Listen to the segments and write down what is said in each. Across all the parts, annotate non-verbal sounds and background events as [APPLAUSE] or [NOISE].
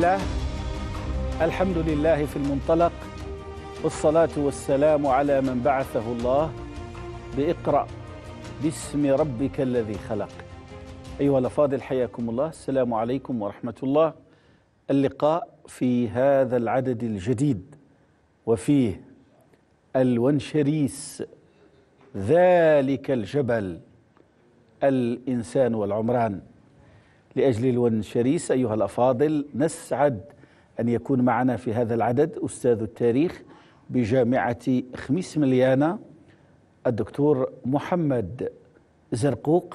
الله الحمد لله في المنطلق والصلاة والسلام على من بعثه الله بإقرأ باسم ربك الذي خلق أيها الأفاضل حياكم الله السلام عليكم ورحمة الله اللقاء في هذا العدد الجديد وفيه الونشريس ذلك الجبل الإنسان والعمران لأجل الون الشريس أيها الأفاضل نسعد أن يكون معنا في هذا العدد أستاذ التاريخ بجامعة خميس مليانة الدكتور محمد زرقوق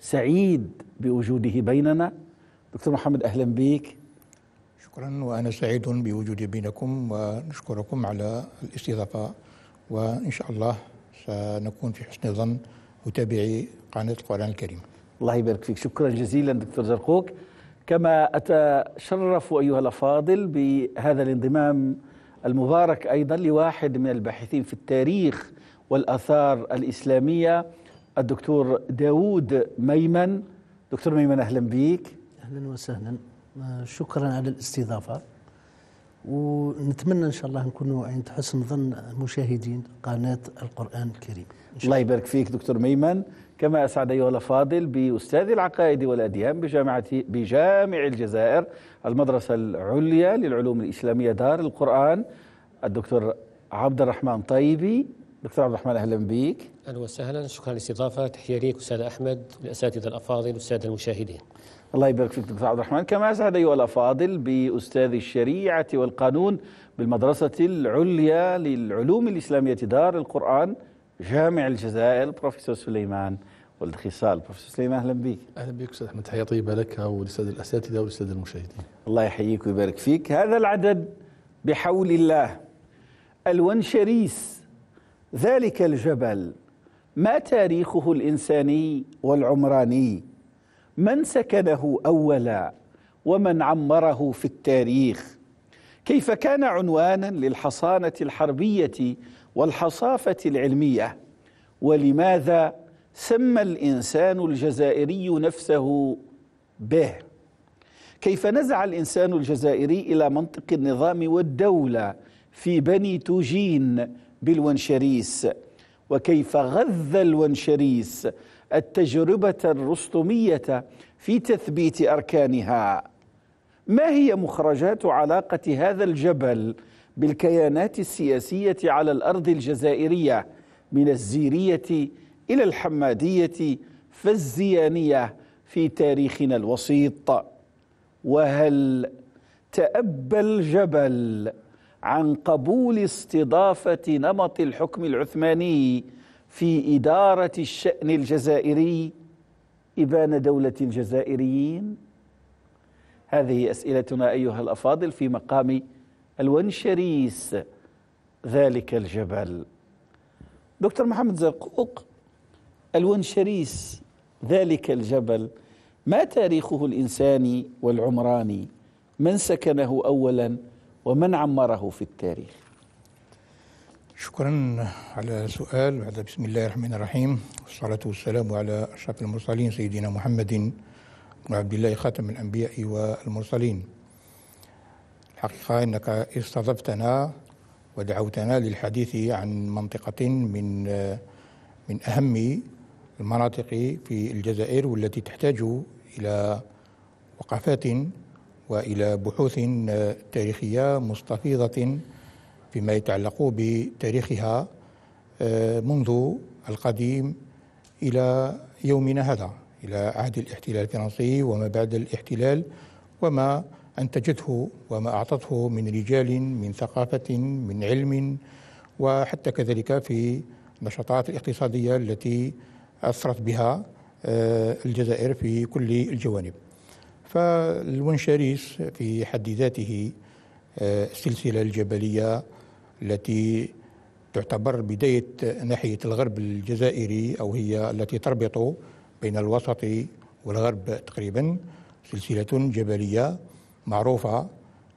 سعيد بوجوده بيننا دكتور محمد أهلا بك شكرا وأنا سعيد بوجودي بينكم ونشكركم على الاستضافة وإن شاء الله سنكون في حسن ظن متابعي قناة القرآن الكريم الله يبارك فيك شكرا جزيلا دكتور زرقوك كما أتشرف أيها الأفاضل بهذا الانضمام المبارك أيضا لواحد من الباحثين في التاريخ والآثار الإسلامية الدكتور داود ميمن دكتور ميمن أهلا بك أهلا وسهلا شكرا على الاستضافة ونتمنى ان شاء الله نكونوا عند حسن ظن مشاهدين قناه القران الكريم الله يبارك فيك دكتور ميمن كما أسعد أيها الأفاضل بأستاذ العقائد والأديان بجامعة بجامع الجزائر المدرسة العليا للعلوم الإسلامية دار القرآن الدكتور عبد الرحمن طيبي دكتور عبد الرحمن أهلا بك أهلا وسهلا شكرا للاستضافة تحية ليك أستاذ أحمد والأساتذة الأفاضل والسادة المشاهدين الله يبارك فيك دكتور عبد الرحمن كما أسعد أيها الأفاضل بأستاذ الشريعة والقانون بالمدرسة العليا للعلوم الإسلامية دار القرآن جامع الجزائر البروفيسور سليمان ولد خصال بروفيسور سليمان اهلا بك اهلا بك استاذ احمد حياه طيبه لك وللساده الاساتذه وللساده المشاهدين الله يحييك ويبارك فيك هذا العدد بحول الله الونشريس ذلك الجبل ما تاريخه الانساني والعمراني من سكنه اولا ومن عمره في التاريخ كيف كان عنوانا للحصانه الحربيه والحصافة العلمية ولماذا سمى الإنسان الجزائري نفسه به كيف نزع الإنسان الجزائري إلى منطق النظام والدولة في بني توجين بالونشريس وكيف غذى الونشريس التجربة الرستمية في تثبيت أركانها ما هي مخرجات علاقة هذا الجبل بالكيانات السياسيه على الارض الجزائريه من الزيريه الى الحماديه فالزيانيه في تاريخنا الوسيط وهل تابى الجبل عن قبول استضافه نمط الحكم العثماني في اداره الشان الجزائري ابان دوله الجزائريين هذه اسئلتنا ايها الافاضل في مقام الونشريس ذلك الجبل دكتور محمد زرقوق الونشريس ذلك الجبل ما تاريخه الإنساني والعمراني من سكنه أولا ومن عمره في التاريخ شكرا على سؤال بعد بسم الله الرحمن الرحيم والصلاة والسلام على أشرف المرسلين سيدنا محمد وعبد الله خاتم الأنبياء والمرسلين الحقيقة أنك استضفتنا ودعوتنا للحديث عن منطقة من من أهم المناطق في الجزائر والتي تحتاج إلى وقفات وإلى بحوث تاريخية مستفيضة فيما يتعلق بتاريخها آه، منذ القديم إلى يومنا هذا إلى عهد الاحتلال الفرنسي وما بعد الاحتلال وما أنتجته وما أعطته من رجال من ثقافة من علم وحتى كذلك في النشاطات الاقتصادية التي أثرت بها آه، الجزائر في كل الجوانب فالونشاريس في حد ذاته آه، السلسلة الجبلية التي تعتبر بداية ناحية الغرب الجزائري أو هي التي تربط بين الوسط والغرب تقريبا سلسلة جبلية معروفة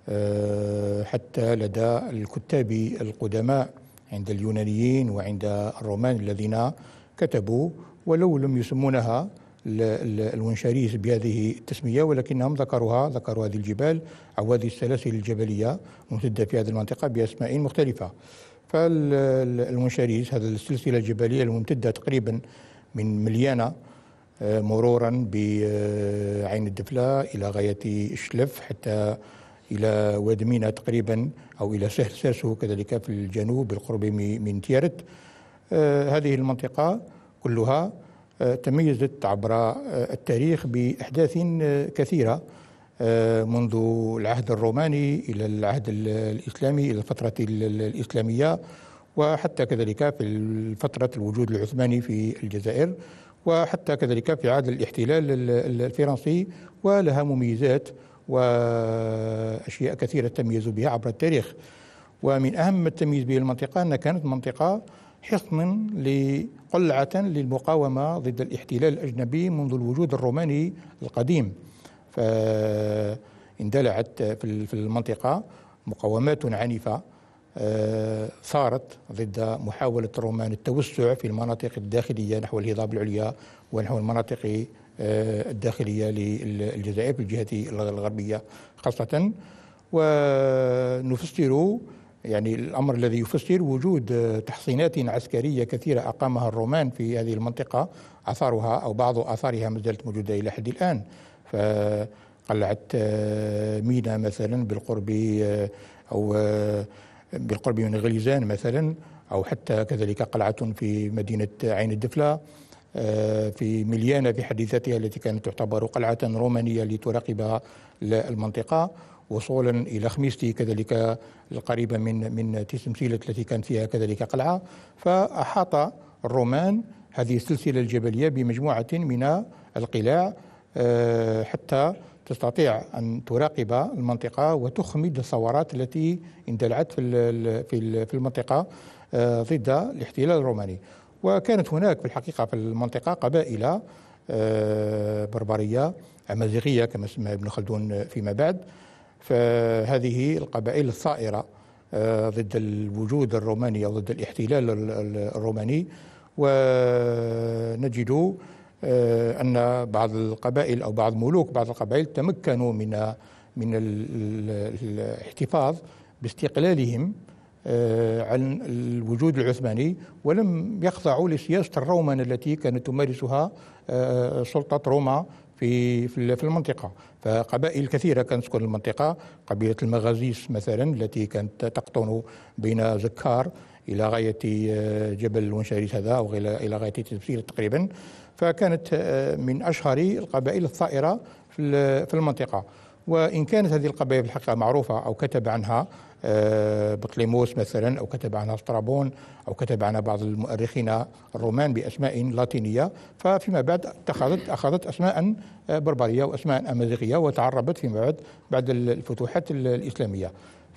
آه، حتى لدى الكتاب القدماء عند اليونانيين وعند الرومان الذين كتبوا ولو لم يسمونها الونشاريس بهذه التسمية ولكنهم ذكروها ذكروا هذه الجبال أو هذه السلاسل الجبلية ممتدة في هذه المنطقة بأسماء مختلفة فالونشاريس هذه السلسلة الجبلية الممتدة تقريبا من مليانة مرورا بعين الدفلة إلى غاية الشلف حتى إلى واد مينا تقريبا أو إلى سهل ساسو كذلك في الجنوب بالقرب من تيرت آه، هذه المنطقة كلها آه، تميزت عبر آه، التاريخ بأحداث كثيرة منذ العهد الروماني إلى العهد الإسلامي إلى الفترة الإسلامية وحتى كذلك في فترة الوجود العثماني في الجزائر وحتى كذلك في عهد الاحتلال الفرنسي ولها مميزات وأشياء كثيرة تميز بها عبر التاريخ ومن أهم التمييز به المنطقة أنها كانت منطقة حصن لقلعة للمقاومة ضد الاحتلال الأجنبي منذ الوجود الروماني القديم فاندلعت في المنطقة مقاومات عنيفة ثارت آه، ضد محاولة الرومان التوسع في المناطق الداخلية نحو الهضاب العليا ونحو المناطق آه، الداخلية للجزائر في الجهة الغربية خاصة ونفسر يعني الأمر الذي يفسر وجود تحصينات عسكرية كثيرة أقامها الرومان في هذه المنطقة أثارها أو بعض آثارها ما زالت موجودة إلى حد الآن فقلعت آه، مينا مثلا بالقرب أو بالقرب من غليزان مثلا أو حتى كذلك قلعة في مدينة عين الدفلة آه، في مليانة في حد ذاتها التي كانت تعتبر قلعة رومانية لتراقب المنطقة وصولا الى خميستي كذلك القريبه من من تسمسيلة التي كان فيها كذلك قلعه فاحاط الرومان هذه السلسله الجبليه بمجموعه من القلاع آه، حتى تستطيع ان تراقب المنطقه وتخمد الثورات التي اندلعت في في في المنطقه آه، ضد الاحتلال الروماني وكانت هناك في الحقيقه في المنطقه قبائل آه، بربريه امازيغيه كما سمى ابن خلدون فيما بعد فهذه القبائل الثائره آه، ضد الوجود الروماني او ضد الاحتلال الروماني ونجد آه، أن بعض القبائل أو بعض ملوك بعض القبائل تمكنوا من من الاحتفاظ باستقلالهم آه، عن الوجود العثماني ولم يخضعوا لسياسة الرومنة التي كانت تمارسها آه، سلطة روما في في المنطقة فقبائل كثيرة كانت تسكن المنطقة قبيلة المغازيس مثلا التي كانت تقطن بين زكار إلى غاية جبل ونشاريس هذا أو إلى غاية تبسير تقريبا فكانت آه، من أشهر القبائل الثائرة في المنطقة وإن كانت هذه القبائل الحقيقة معروفة أو كتب عنها آه، بطليموس مثلا أو كتب عنها سترابون أو كتب عنها بعض المؤرخين الرومان بأسماء لاتينية ففيما بعد اتخذت أخذت أسماء آه، بربرية وأسماء أمازيغية وتعربت فيما بعد بعد الفتوحات الإسلامية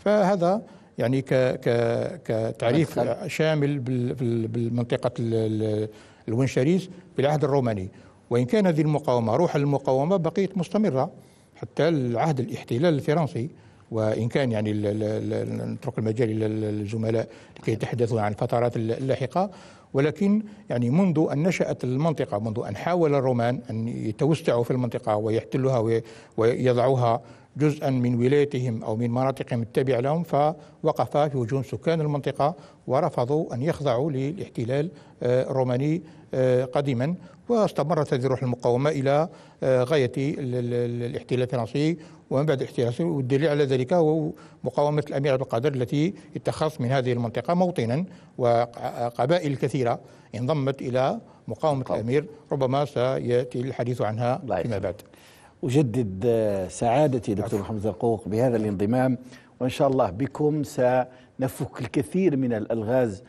فهذا يعني كتعريف شامل بالمنطقة الونشاريس في العهد الروماني وإن كان هذه المقاومة روح المقاومة بقيت مستمرة حتى العهد الاحتلال الفرنسي وإن كان يعني نترك المجال للزملاء لكي يتحدثوا عن الفترات اللاحقة ولكن يعني منذ أن نشأت المنطقة منذ أن حاول الرومان أن يتوسعوا في المنطقة ويحتلوها ويضعوها جزءا من ولايتهم أو من مناطقهم التابعة لهم فوقف في وجوه سكان المنطقة ورفضوا أن يخضعوا للاحتلال الروماني آه، آه، قديما واستمرت هذه روح المقاومة إلى آه، غاية الاحتلال الفرنسي ومن بعد الاحتلال الفرنسي والدليل على ذلك هو مقاومة الأمير عبد القادر التي اتخذت من هذه المنطقة موطنا وقبائل كثيرة انضمت إلى مقاومة طيب. الأمير ربما سيأتي الحديث عنها فيما بعد أجدد آه، سعادتي دكتور محمد زرقوق بهذا الانضمام وإن شاء الله بكم سنفك الكثير من الألغاز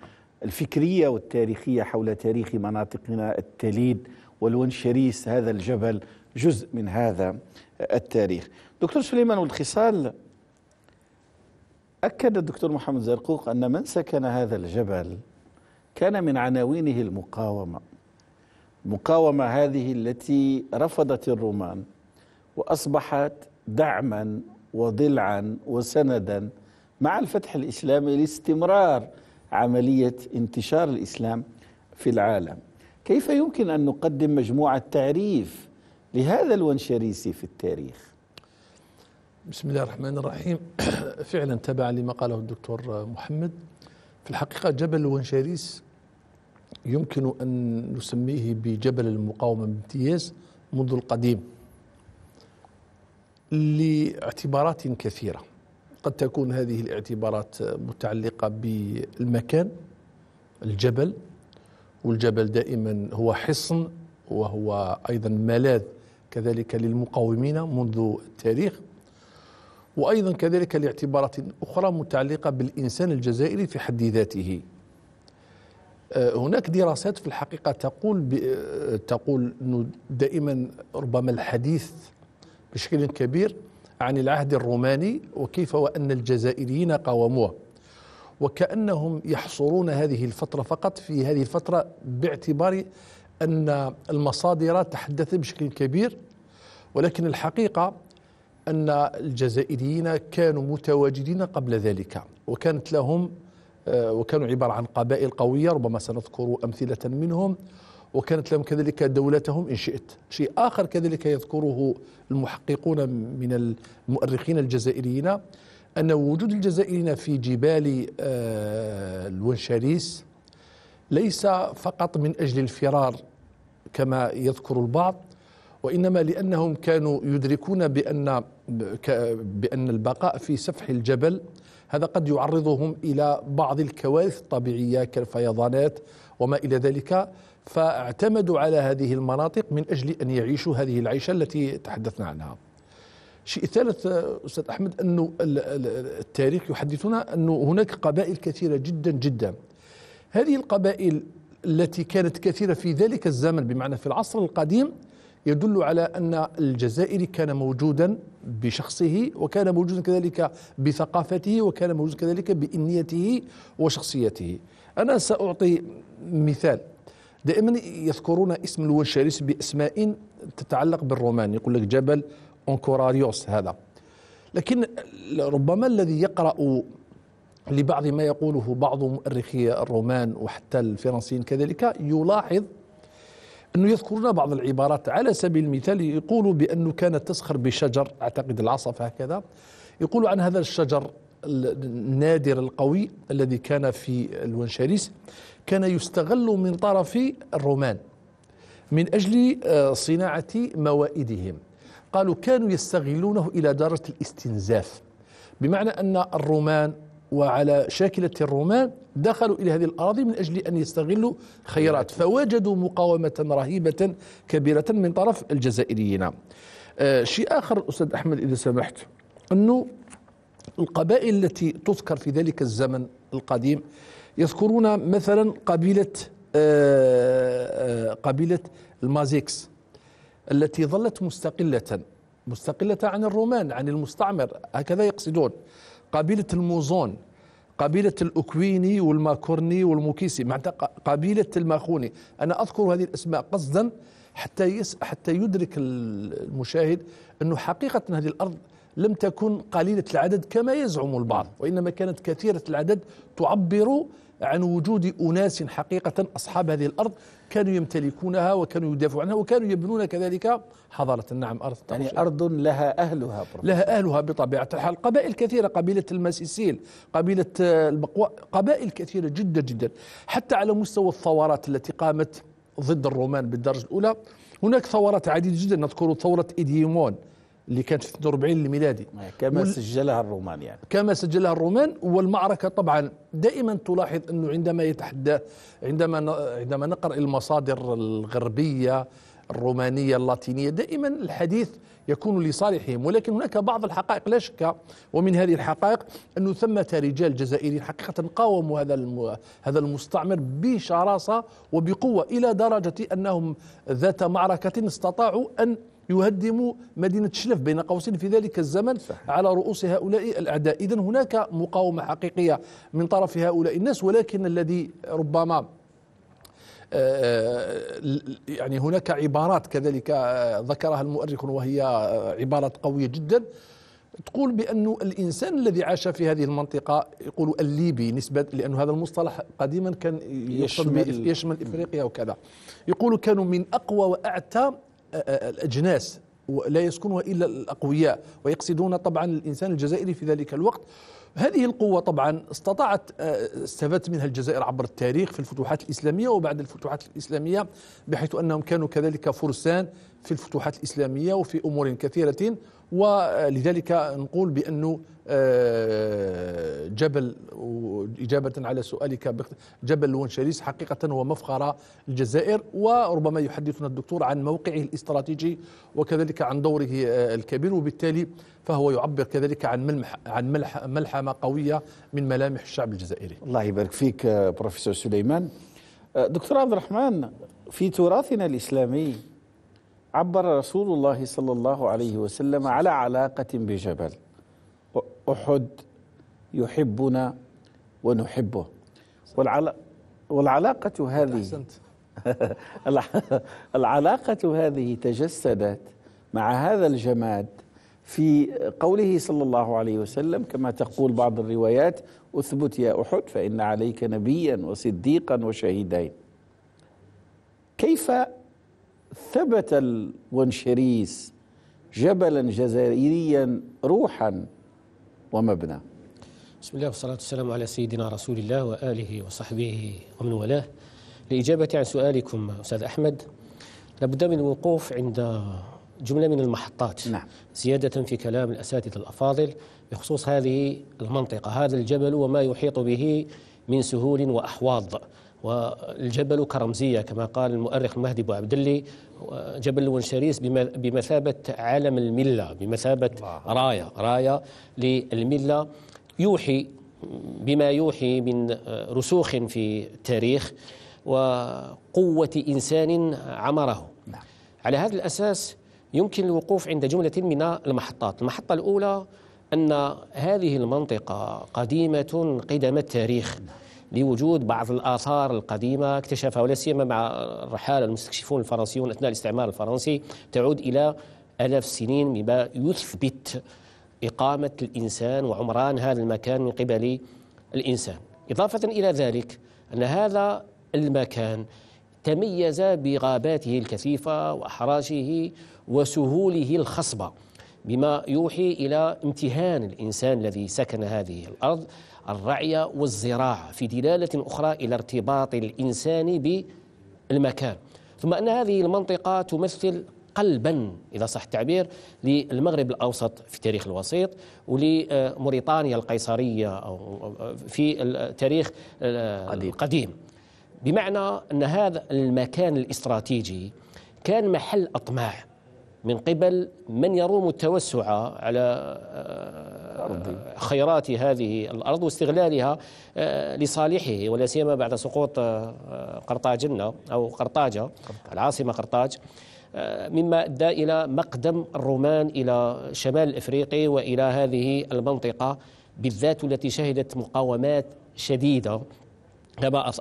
الفكرية والتاريخية حول تاريخ مناطقنا التليد والونشريس هذا الجبل جزء من هذا آه، التاريخ دكتور سليمان والخصال أكد الدكتور محمد زرقوق أن من سكن هذا الجبل كان من عناوينه المقاومة المقاومة هذه التي رفضت الرومان وأصبحت دعما وضلعا وسندا مع الفتح الإسلامي لاستمرار عملية انتشار الإسلام في العالم كيف يمكن أن نقدم مجموعة تعريف لهذا الونشريسي في التاريخ بسم الله الرحمن الرحيم [COUGHS] فعلا تبعا لما قاله الدكتور محمد في الحقيقة جبل الونشريس يمكن أن نسميه بجبل المقاومة بامتياز منذ القديم لاعتبارات كثيره قد تكون هذه الاعتبارات متعلقه بالمكان الجبل والجبل دائما هو حصن وهو ايضا ملاذ كذلك للمقاومين منذ التاريخ وايضا كذلك لاعتبارات اخرى متعلقه بالانسان الجزائري في حد ذاته آه، هناك دراسات في الحقيقه تقول آه، تقول انه دائما ربما الحديث بشكل كبير عن العهد الروماني وكيف وأن الجزائريين قاوموه وكأنهم يحصرون هذه الفترة فقط في هذه الفترة باعتبار أن المصادر تحدثت بشكل كبير ولكن الحقيقة أن الجزائريين كانوا متواجدين قبل ذلك وكانت لهم آه، وكانوا عبارة عن قبائل قوية ربما سنذكر أمثلة منهم وكانت لهم كذلك دولتهم إن شئت شيء آخر كذلك يذكره المحققون من المؤرخين الجزائريين أن وجود الجزائريين في جبال آه، الونشاريس ليس فقط من أجل الفرار كما يذكر البعض وإنما لأنهم كانوا يدركون بأن بأن البقاء في سفح الجبل هذا قد يعرضهم إلى بعض الكوارث الطبيعية كالفيضانات وما إلى ذلك فاعتمدوا على هذه المناطق من أجل أن يعيشوا هذه العيشة التي تحدثنا عنها شيء ثالث أستاذ أحمد أنه التاريخ يحدثنا أنه هناك قبائل كثيرة جدا جدا هذه القبائل التي كانت كثيرة في ذلك الزمن بمعنى في العصر القديم يدل على أن الجزائري كان موجودا بشخصه وكان موجودا كذلك بثقافته وكان موجودا كذلك بإنيته وشخصيته أنا سأعطي مثال دائما يذكرون اسم الوشاريس باسماء تتعلق بالرومان يقول لك جبل اونكوراريوس هذا لكن ربما الذي يقرا لبعض ما يقوله بعض مؤرخي الرومان وحتى الفرنسيين كذلك يلاحظ أنه يذكرون بعض العبارات على سبيل المثال يقولوا بأنه كانت تسخر بشجر أعتقد العصف هكذا يقول عن هذا الشجر النادر القوي الذي كان في الونشاريس كان يستغل من طرف الرومان من أجل آه، صناعة موائدهم قالوا كانوا يستغلونه إلى درجة الاستنزاف بمعنى أن الرومان وعلى شاكلة الرومان دخلوا إلى هذه الأراضي من أجل أن يستغلوا خيرات فوجدوا مقاومة رهيبة كبيرة من طرف الجزائريين آه، شيء آخر أستاذ أحمد إذا سمحت أنه القبائل التي تذكر في ذلك الزمن القديم يذكرون مثلا قبيلة آه، آه، قبيلة المازيكس التي ظلت مستقلة مستقلة عن الرومان عن المستعمر هكذا يقصدون قبيلة الموزون قبيلة الأكويني والماكورني والموكيسي معناتها قبيلة الماخوني أنا أذكر هذه الأسماء قصدا حتى يس حتى يدرك المشاهد أنه حقيقة هذه الأرض لم تكن قليلة العدد كما يزعم البعض وإنما كانت كثيرة العدد تعبر عن وجود أناس حقيقة أصحاب هذه الأرض كانوا يمتلكونها وكانوا يدافعوا عنها وكانوا يبنون كذلك حضارة نعم أرض يعني أرض لها أهلها برضه. لها أهلها بطبيعة الحال قبائل كثيرة قبيلة المسيسيل قبيلة آه، البقواء قبائل كثيرة جدا جدا حتى على مستوى الثورات التي قامت ضد الرومان بالدرجة الأولى هناك ثورات عديدة جدا نذكر ثورة إديمون اللي كانت في 42 الميلادي كما وال... سجلها الرومان يعني كما سجلها الرومان والمعركة طبعا دائما تلاحظ أنه عندما يتحدى عندما عندما نقرأ المصادر الغربية الرومانية اللاتينية دائما الحديث يكون لصالحهم ولكن هناك بعض الحقائق لا شك ومن هذه الحقائق أنه ثمة رجال جزائريين حقيقة قاوموا هذا هذا المستعمر بشراسة وبقوة إلى درجة أنهم ذات معركة استطاعوا أن يهدم مدينة شلف بين قوسين في ذلك الزمن صحيح. على رؤوس هؤلاء الأعداء إذا هناك مقاومة حقيقية من طرف هؤلاء الناس ولكن الذي ربما آه، آه، يعني هناك عبارات كذلك آه، ذكرها المؤرخ وهي عبارات قوية جدا تقول بأن الإنسان الذي عاش في هذه المنطقة يقول الليبي نسبة لأن هذا المصطلح قديما كان يشمل, يشمل إفريقيا وكذا يقول كانوا من أقوى وأعتى الأجناس لا يسكنها إلا الأقوياء ويقصدون طبعا الإنسان الجزائري في ذلك الوقت هذه القوة طبعا استطاعت آه، استفادت منها الجزائر عبر التاريخ في الفتوحات الإسلامية وبعد الفتوحات الإسلامية بحيث أنهم كانوا كذلك فرسان في الفتوحات الإسلامية وفي أمور كثيرة ولذلك نقول بأنه آه، جبل إجابة على سؤالك جبل ونشريس حقيقة هو مفخرة الجزائر وربما يحدثنا الدكتور عن موقعه الاستراتيجي وكذلك عن دوره آه، الكبير وبالتالي فهو يعبر كذلك عن ملمح عن ملح ملحمة قوية من ملامح الشعب الجزائري الله يبارك فيك آه، بروفيسور سليمان دكتور عبد الرحمن في تراثنا الإسلامي عبر رسول الله صلى الله عليه وسلم على علاقة بجبل أحد يحبنا ونحبه والعلاقة هذه [LAUGHS] العلاقة هذه تجسدت مع هذا الجماد في قوله صلى الله عليه وسلم كما تقول بعض الروايات اثبت يا احد فان عليك نبيا وصديقا وشهيدين كيف ثبت الونشريس جبلا جزائريا روحا ومبنى بسم الله والصلاة والسلام على سيدنا رسول الله وآله وصحبه ومن والاه لإجابة عن سؤالكم أستاذ أحمد لابد من الوقوف عند جملة من المحطات نعم. زيادة في كلام الأساتذة الأفاضل بخصوص هذه المنطقة هذا الجبل وما يحيط به من سهول وأحواض والجبل كرمزية كما قال المؤرخ المهدي أبو عبد اللي جبل ونشاريس بمثابة عالم الملة بمثابة راية راية للملة يوحي بما يوحي من رسوخ في التاريخ وقوة إنسان عمره نعم. على هذا الأساس يمكن الوقوف عند جملة من المحطات المحطة الأولى أن هذه المنطقة قديمة قدم التاريخ نعم. لوجود بعض الآثار القديمة اكتشفها ولا سيما مع الرحالة المستكشفون الفرنسيون أثناء الاستعمار الفرنسي تعود إلى ألاف السنين مما يثبت إقامة الإنسان وعمران هذا المكان من قبل الإنسان إضافة إلى ذلك أن هذا المكان تميز بغاباته الكثيفة وأحراشه وسهوله الخصبة بما يوحي إلى امتهان الإنسان الذي سكن هذه الأرض الرعية والزراعة في دلالة أخرى إلى ارتباط الإنسان بالمكان ثم أن هذه المنطقة تمثل قلبا إذا صح التعبير للمغرب الأوسط في تاريخ الوسيط ولموريتانيا القيصرية أو في التاريخ القديم بمعنى أن هذا المكان الاستراتيجي كان محل أطماع من قبل من يروم التوسع على آه، خيرات هذه الارض واستغلالها آه، لصالحه ولا سيما بعد سقوط آه، قرطاجنا او قرطاجه العاصمه قرطاج مما ادى الى مقدم الرومان الى شمال الافريقي والى هذه المنطقه بالذات التي شهدت مقاومات شديده كما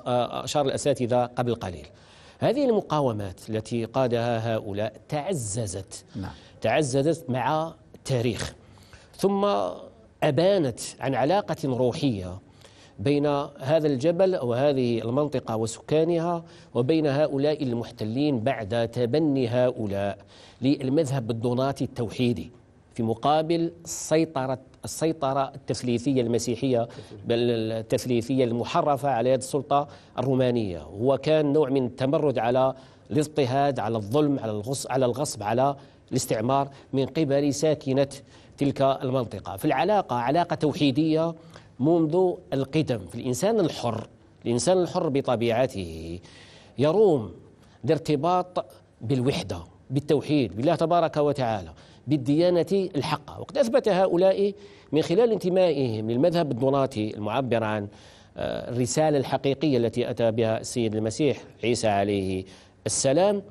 اشار الاساتذه قبل قليل. هذه المقاومات التي قادها هؤلاء تعززت نعم. تعززت مع التاريخ ثم أبانت عن علاقة روحية بين هذا الجبل وهذه المنطقة وسكانها وبين هؤلاء المحتلين بعد تبني هؤلاء للمذهب الدوناتي التوحيدي في مقابل سيطرة السيطرة التثليثية المسيحية بل التثليثية المحرفة على يد السلطة الرومانية هو كان نوع من التمرد على الاضطهاد على الظلم على الغصب على الغصب على الاستعمار من قبل ساكنة تلك المنطقة في العلاقة علاقة توحيدية منذ القدم في الإنسان الحر الإنسان الحر بطبيعته يروم بارتباط بالوحدة بالتوحيد بالله تبارك وتعالى بالديانة الحقة وقد أثبت هؤلاء من خلال انتمائهم للمذهب الدوناتي المعبر عن آه، الرسالة الحقيقية التي أتى بها السيد المسيح عيسى عليه السلام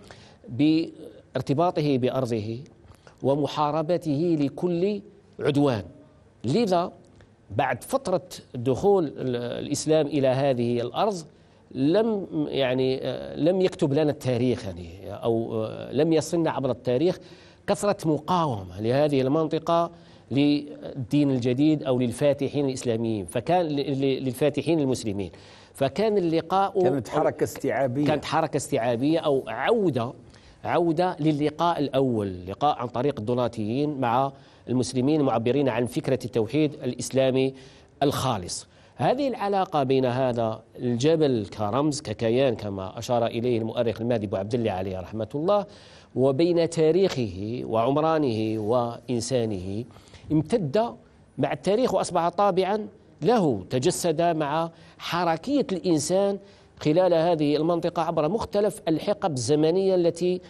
بارتباطه بأرضه ومحاربته لكل عدوان لذا بعد فترة دخول الإسلام إلى هذه الأرض لم يعني آه، لم يكتب لنا التاريخ يعني او آه، لم يصلنا عبر التاريخ كثره مقاومه لهذه المنطقه للدين الجديد او للفاتحين الاسلاميين فكان للفاتحين المسلمين فكان اللقاء كانت حركه استيعابيه كانت حركه استيعابيه او عوده عودة للقاء الأول لقاء عن طريق الدوناتيين مع المسلمين المعبرين عن فكرة التوحيد الإسلامي الخالص هذه العلاقة بين هذا الجبل كرمز ككيان كما أشار إليه المؤرخ المهدي أبو عبد الله عليه رحمة الله وبين تاريخه وعمرانه وإنسانه امتد مع التاريخ وأصبح طابعا له تجسد مع حركية الإنسان خلال هذه المنطقة عبر مختلف الحقب الزمنية التي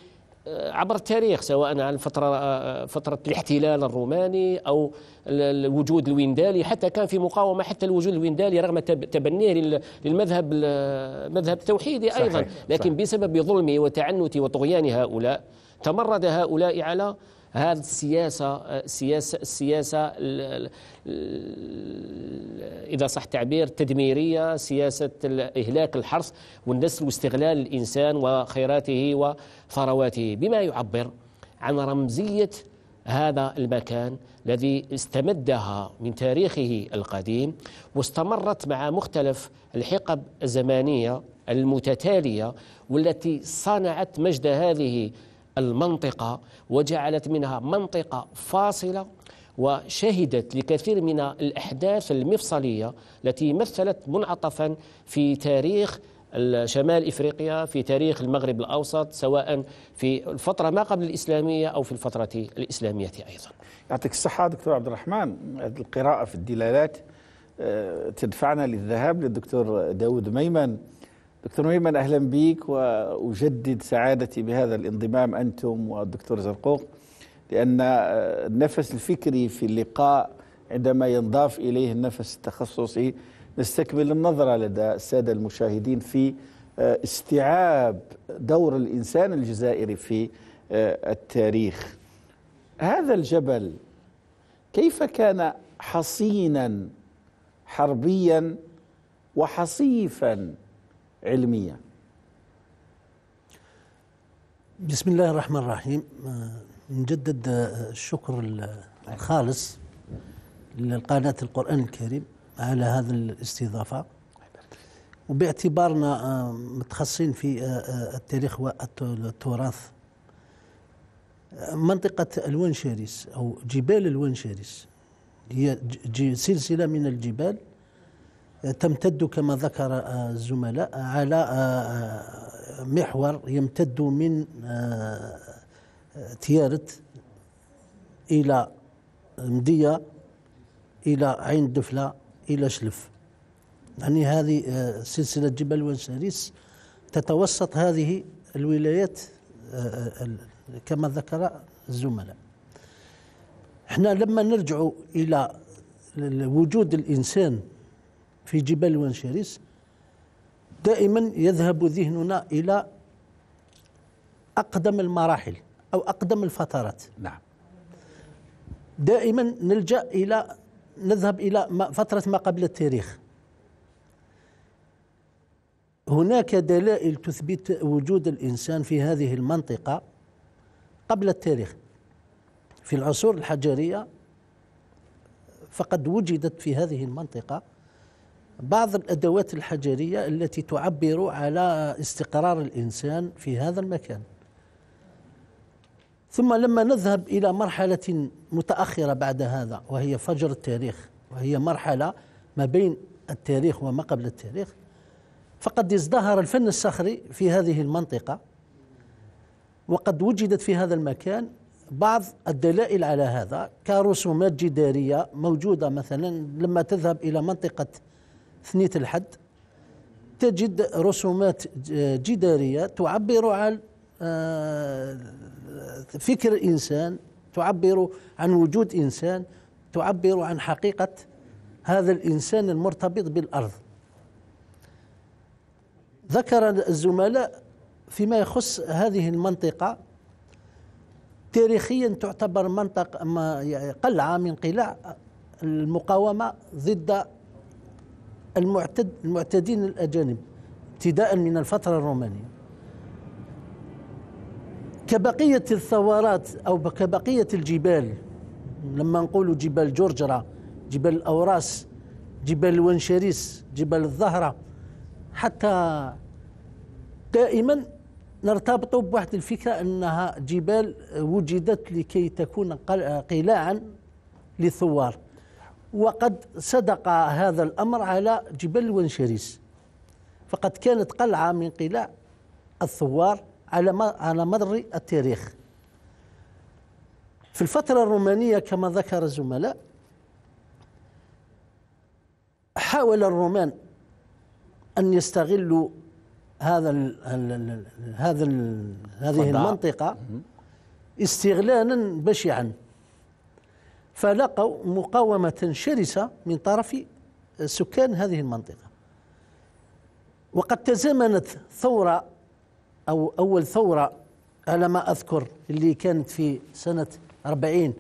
آه، عبر التاريخ سواء عن فترة آه، آه، فترة الاحتلال الروماني أو الوجود الويندالي حتى كان في مقاومة حتى الوجود الويندالي رغم تبنيه للمذهب المذهب التوحيدي أيضا صحيح. لكن صحيح. بسبب ظلمه وتعنت وطغيان هؤلاء تمرد هؤلاء على هذه السياسة السياسه السياسة إذا صح التعبير تدميرية سياسة إهلاك الحرث والنسل واستغلال الإنسان وخيراته وثرواته بما يعبر عن رمزية هذا المكان الذي استمدها من تاريخه القديم واستمرت مع مختلف الحقب الزمانية المتتالية والتي صنعت مجد هذه المنطقة وجعلت منها منطقة فاصلة وشهدت لكثير من الأحداث المفصلية التي مثلت منعطفا في تاريخ شمال افريقيا في تاريخ المغرب الاوسط سواء في الفتره ما قبل الاسلاميه او في الفتره الاسلاميه ايضا. يعطيك الصحه دكتور عبد الرحمن هذه القراءه في الدلالات آه، تدفعنا للذهاب للدكتور داود ميمن دكتور ميمن اهلا بك واجدد سعادتي بهذا الانضمام انتم والدكتور زرقوق لان النفس الفكري في اللقاء عندما ينضاف اليه النفس التخصصي نستكمل النظره لدى الساده المشاهدين في استيعاب دور الانسان الجزائري في التاريخ. هذا الجبل كيف كان حصينا حربيا وحصيفا علمية بسم الله الرحمن الرحيم آه، نجدد آه، الشكر الخالص للقناة القرآن الكريم على هذا الاستضافة وباعتبارنا آه، متخصصين في التاريخ والتراث منطقة الونشيريس أو جبال الونشيريس هي سلسلة من الجبال تمتد كما ذكر آه، الزملاء على آه، آه، محور يمتد من تيارت إلى مدية إلى عين دفلة إلى شلف يعني هذه سلسلة جبل وانشاريس تتوسط هذه الولايات كما ذكر الزملاء احنا لما نرجع إلى وجود الإنسان في جبال وانشيريس دائما يذهب ذهننا إلى أقدم المراحل أو أقدم الفترات نعم دائما نلجأ إلى نذهب إلى فترة ما قبل التاريخ هناك دلائل تثبت وجود الإنسان في هذه المنطقة قبل التاريخ في العصور الحجرية فقد وجدت في هذه المنطقة بعض الادوات الحجريه التي تعبر على استقرار الانسان في هذا المكان ثم لما نذهب الى مرحله متاخره بعد هذا وهي فجر التاريخ وهي مرحله ما بين التاريخ وما قبل التاريخ فقد ازدهر الفن الصخري في هذه المنطقه وقد وجدت في هذا المكان بعض الدلائل على هذا كرسومات جداريه موجوده مثلا لما تذهب الى منطقه ثنية الحد تجد رسومات جدارية تعبر عن آه، فكر إنسان تعبر عن وجود إنسان تعبر عن حقيقة هذا الإنسان المرتبط بالأرض ذكر الزملاء فيما يخص هذه المنطقة تاريخيا تعتبر منطقة قلعة من قلاع المقاومة ضد المعتد المعتدين الأجانب ابتداء من الفترة الرومانية كبقية الثورات أو كبقية الجبال لما نقول جبال جرجرة جبال الأوراس جبال الونشريس جبال الظهرة حتى دائما نرتبط بواحد الفكرة أنها جبال وجدت لكي تكون قلاعا للثوار وقد صدق هذا الأمر على جبل ونشريس فقد كانت قلعة من قلاع الثوار على على مر التاريخ في الفترة الرومانية كما ذكر الزملاء حاول الرومان أن يستغلوا هذا ال هذا ال هذه المنطقة استغلالا بشعا فلقوا مقاومة شرسة من طرف سكان هذه المنطقة وقد تزامنت ثورة أو أول ثورة على ما أذكر اللي كانت في سنة 40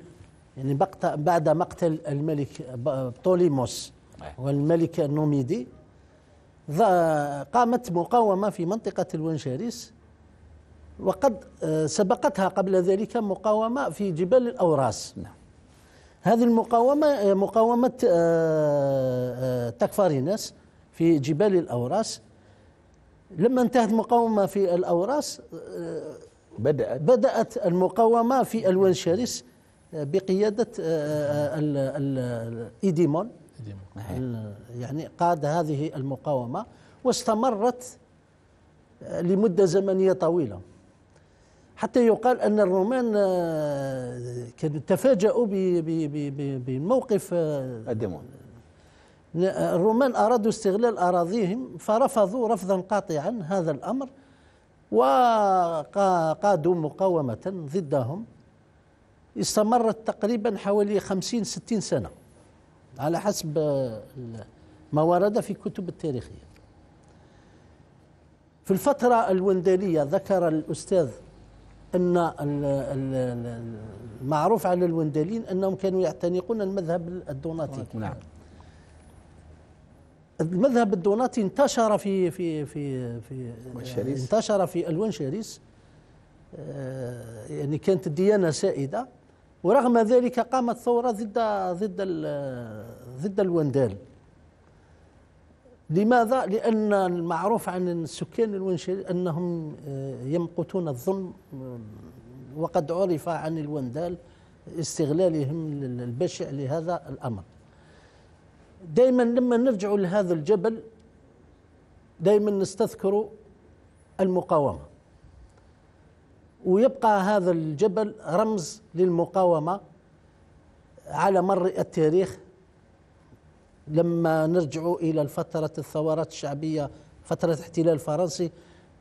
يعني بعد مقتل الملك بطوليموس والملك النوميدي قامت مقاومة في منطقة الونشاريس وقد آه، سبقتها قبل ذلك مقاومة في جبال الأوراس نعم. هذه المقاومة مقاومة آه، آه، تكفارينس في جبال الأوراس لما انتهت المقاومة في الأوراس آه، بدأت بدأت المقاومة في ألوان شرس بقيادة الإيديمون نعم. يعني قاد هذه المقاومة واستمرت لمدة زمنية طويلة حتى يقال أن الرومان آه، كانوا تفاجؤوا بموقف آه، الديمون آه، الرومان أرادوا استغلال أراضيهم فرفضوا رفضا قاطعا هذا الأمر وقادوا مقاومة ضدهم استمرت تقريبا حوالي 50 60 سنة على حسب ما ورد في كتب التاريخية في الفترة الوندالية ذكر الأستاذ ان المعروف على الوندالين انهم كانوا يعتنقون المذهب الدوناتي نعم المذهب الدوناتي انتشر في في في في انتشر في الوان شريس آه، يعني كانت الديانه سائده ورغم ذلك قامت ثوره ضد ضد ضد الوندال لماذا؟ لأن المعروف عن سكان الونشير أنهم آه، يمقتون الظلم آه، وقد عرف عن الوندال استغلالهم البشع لهذا الأمر دائما لما نرجع لهذا الجبل دائما نستذكر المقاومة ويبقى هذا الجبل رمز للمقاومة على مر التاريخ لما نرجع إلى الفترة الثورات الشعبية فترة الاحتلال الفرنسي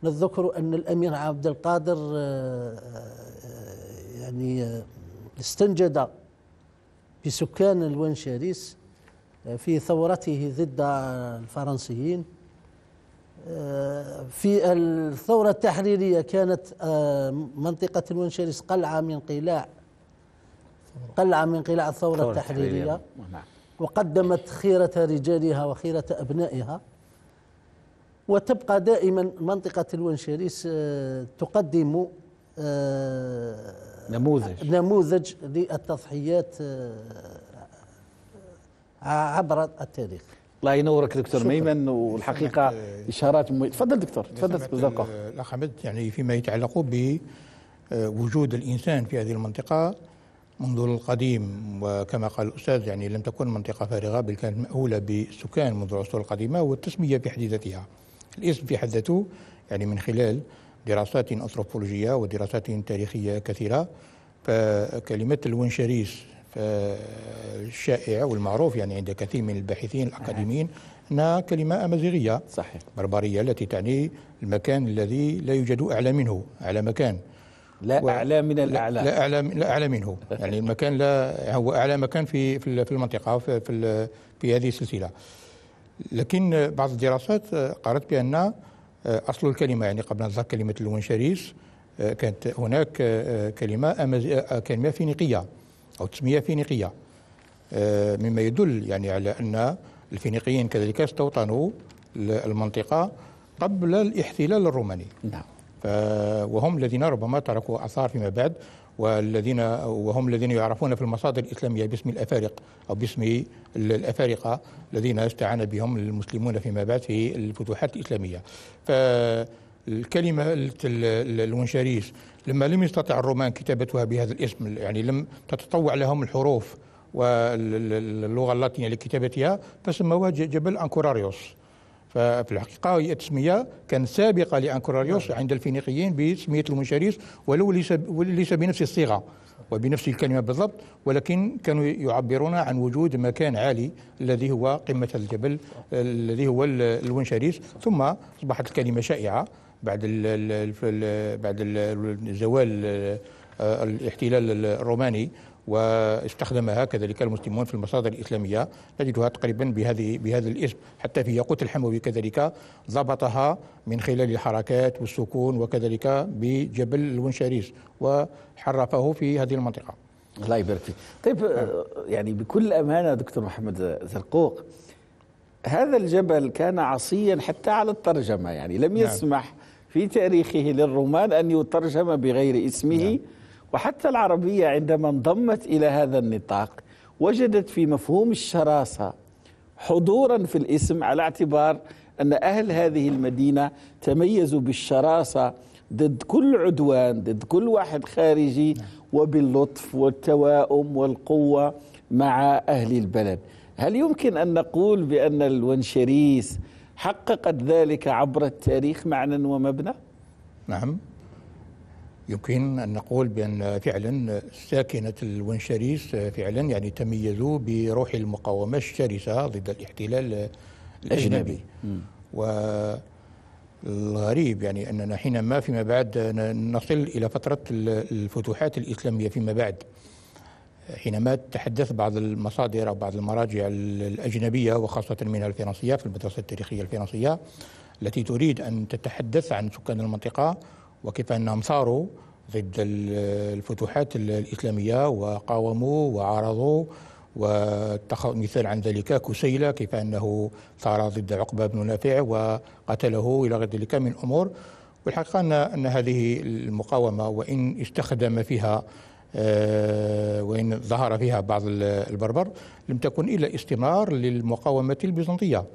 نذكر أن الأمير عبد القادر آه، آه، يعني آه، استنجد بسكان الوانشاريس في ثورته ضد الفرنسيين في الثورة التحريرية كانت منطقة الوانشاريس قلعة من قلاع قلعة من قلاع الثورة التحريرية, التحريرية. نعم. وقدمت خيرة رجالها وخيرة أبنائها وتبقى دائما منطقة الونشيريس آه، تقدم آه، نموذج نموذج للتضحيات آه، عبر التاريخ الله ينورك دكتور ميمن والحقيقه اشارات مي... تفضل دكتور تفضل الاخ حمد يعني فيما يتعلق بوجود الانسان في هذه المنطقه منذ القديم وكما قال الأستاذ يعني لم تكن منطقة فارغة بل كانت مأهولة بالسكان منذ العصور القديمة والتسمية في حد ذاتها الاسم في حد ذاته يعني من خلال دراسات أنثروبولوجية ودراسات تاريخية كثيرة فكلمة الونشريس الشائع والمعروف يعني عند كثير من الباحثين الأكاديميين أنها كلمة أمازيغية صحيح بربرية التي تعني المكان الذي لا يوجد أعلى منه أعلى مكان لا و... أعلى من الأعلى لا أعلى لا أعلى منه يعني المكان لا هو أعلى مكان في في المنطقة في في, في هذه السلسلة لكن بعض الدراسات قالت بأن آه، أصل الكلمة يعني قبل نذكر كلمة الونشاريس آه، كانت هناك آه، كلمة أمز... كلمة فينيقية أو تسمية فينيقية مما يدل يعني على أن الفينيقيين كذلك استوطنوا المنطقة قبل الاحتلال الروماني نعم وهم الذين ربما تركوا أثار فيما بعد والذين وهم الذين يعرفون في المصادر الإسلامية باسم الأفارقة أو باسم الأفارقة الذين استعان بهم المسلمون فيما بعد في الفتوحات الإسلامية فالكلمة الونشاريس لما لم يستطع الرومان كتابتها بهذا الاسم يعني لم تتطوع لهم الحروف واللغة اللاتينية لكتابتها فسموها جبل أنكوراريوس ففي الحقيقة هي تسمية كانت سابقة لأنكراريوس نعم. عند الفينيقيين بسمية المشاريس ولو ليس بنفس الصيغة وبنفس الكلمة بالضبط ولكن كانوا يعبرون عن وجود مكان عالي الذي هو قمة الجبل الذي هو الونشاريس ثم أصبحت الكلمة شائعة بعد الـ بعد الـ زوال الاحتلال الروماني واستخدمها كذلك المسلمون في المصادر الإسلامية نجدها تقريبا بهذه بهذا الاسم حتى في ياقوت الحموي كذلك ضبطها من خلال الحركات والسكون وكذلك بجبل الونشاريس وحرفه في هذه المنطقة الله يبارك فيك طيب نعم. يعني بكل أمانة دكتور محمد زرقوق هذا الجبل كان عصيا حتى على الترجمة يعني لم نعم. يسمح نعم. في تاريخه للرومان أن يترجم بغير اسمه نعم. وحتى العربية عندما انضمت إلى هذا النطاق وجدت في مفهوم الشراسة حضورا في الاسم على اعتبار أن أهل هذه المدينة تميزوا بالشراسة ضد كل عدوان ضد كل واحد خارجي نعم. وباللطف والتواؤم والقوة مع أهل البلد هل يمكن أن نقول بأن الونشريس حققت ذلك عبر التاريخ معنى ومبنى؟ نعم يمكن أن نقول بأن فعلا ساكنة الونشريس فعلا يعني تميزوا بروح المقاومة الشرسة ضد الاحتلال الأجنبي والغريب يعني أننا حينما فيما بعد نصل إلى فترة الفتوحات الإسلامية فيما بعد حينما تحدث بعض المصادر أو بعض المراجع الأجنبية وخاصة منها الفرنسية في المدرسة التاريخية الفرنسية التي تريد أن تتحدث عن سكان المنطقة وكيف أنهم ثاروا ضد الفتوحات الإسلامية وقاوموا وعارضوا واتخذ مثال عن ذلك كسيلة كيف أنه ثار ضد عقبة بن نافع وقتله إلى غير ذلك من أمور والحقيقة ان أن هذه المقاومة وإن استخدم فيها آه، وإن ظهر فيها بعض البربر لم تكن إلا استمرار للمقاومة البيزنطية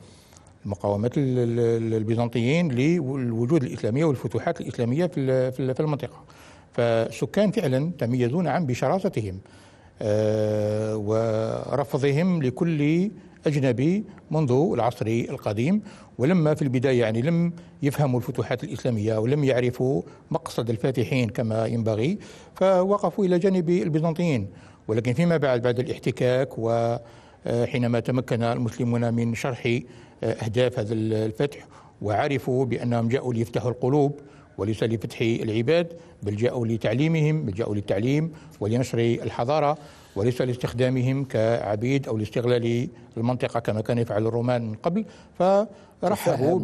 مقاومة البيزنطيين للوجود الإسلامية والفتوحات الإسلامية في المنطقة فالسكان فعلا تميزون عن بشراستهم آه، ورفضهم لكل أجنبي منذ العصر القديم ولما في البداية يعني لم يفهموا الفتوحات الإسلامية ولم يعرفوا مقصد الفاتحين كما ينبغي فوقفوا إلى جانب البيزنطيين ولكن فيما بعد بعد الاحتكاك وحينما تمكن المسلمون من شرح أهداف هذا الفتح وعرفوا بأنهم جاءوا ليفتحوا القلوب وليس لفتح العباد بل جاءوا لتعليمهم بل جاءوا للتعليم ولنشر الحضارة وليس لاستخدامهم كعبيد أو لاستغلال المنطقة كما كان يفعل الرومان من قبل فرحبوا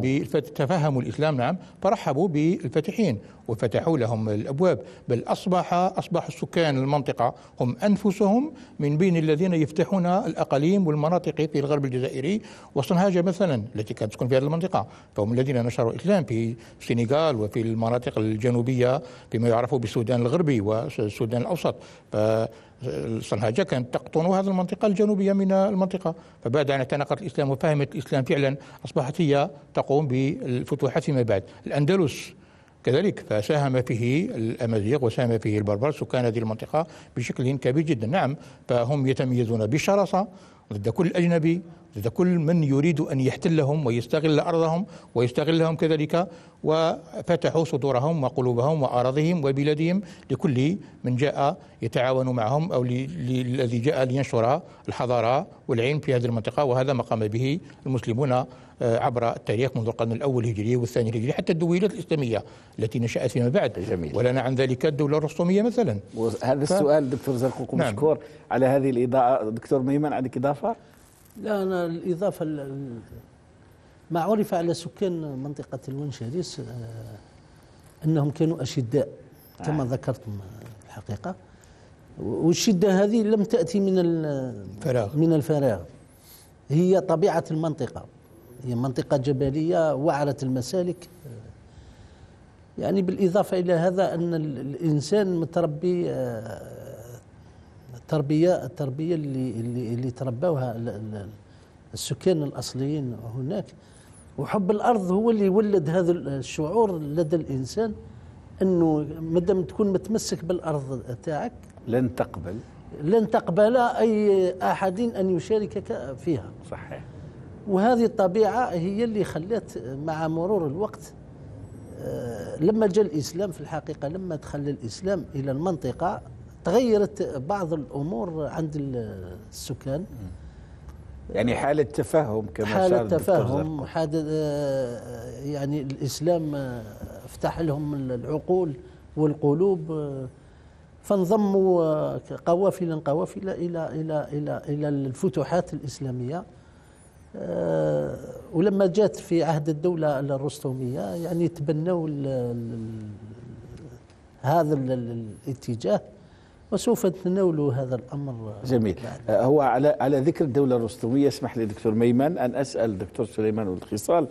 تفهموا الإسلام نعم فرحبوا بالفاتحين وفتحوا لهم الأبواب بل أصبح أصبح سكان المنطقة هم أنفسهم من بين الذين يفتحون الأقاليم والمناطق في الغرب الجزائري وصنهاجة مثلا التي كانت تسكن في هذه المنطقة فهم الذين نشروا الإسلام في السنغال وفي المناطق الجنوبية فيما يعرف بالسودان الغربي والسودان الأوسط الصنهاجة كانت تقطن هذه المنطقة الجنوبية من المنطقة فبعد أن اعتنقت الإسلام وفهمت الإسلام فعلا أصبحت هي تقوم بالفتوحات فيما بعد الأندلس كذلك فساهم فيه الامازيغ وساهم فيه البربر سكان هذه المنطقه بشكل كبير جدا نعم فهم يتميزون بالشرسة ضد كل اجنبي لدى كل من يريد أن يحتلهم ويستغل أرضهم ويستغلهم كذلك وفتحوا صدورهم وقلوبهم وأراضيهم وبلادهم لكل من جاء يتعاون معهم أو الذي جاء لينشر الحضارة والعلم في هذه المنطقة وهذا ما قام به المسلمون آه، عبر التاريخ منذ القرن الاول الهجري والثاني الهجري حتى الدويلات الاسلاميه التي نشات فيما بعد جميل. ولنا عن ذلك الدوله الرسوميه مثلا هذا ف... السؤال دكتور زرقوق نعم. مشكور على هذه الاضاءه دكتور ميمن عندك اضافه لا أنا الإضافة ما عرف على سكان منطقة الونشهريس آه، أنهم كانوا أشداء كما آه. ذكرتم الحقيقة والشدة هذه لم تأتي من الفراغ من الفراغ هي طبيعة المنطقة هي منطقة جبلية وعرة المسالك يعني بالإضافة إلى هذا أن الإنسان متربي آه، التربيه التربيه اللي اللي, اللي تربوها السكان الاصليين هناك وحب الارض هو اللي يولد هذا الشعور لدى الانسان انه مادام تكون متمسك بالارض تاعك لن تقبل لن تقبل اي احد ان يشاركك فيها صحيح وهذه الطبيعه هي اللي خلات مع مرور الوقت آه، لما جاء الاسلام في الحقيقه لما دخل الاسلام الى المنطقه تغيرت بعض الامور عند السكان يعني حالة تفهم كما حالة تفهم حالة يعني الإسلام فتح لهم العقول والقلوب فانضموا قوافلا قوافل إلى إلى إلى إلى الفتوحات الإسلامية ولما جات في عهد الدولة الرستوميه يعني تبنوا هذا الاتجاه وسوف نتناول هذا الامر جميل بعد. آه، هو على على ذكر الدوله الرستميه اسمح لي دكتور ميمن ان اسال دكتور سليمان والخصال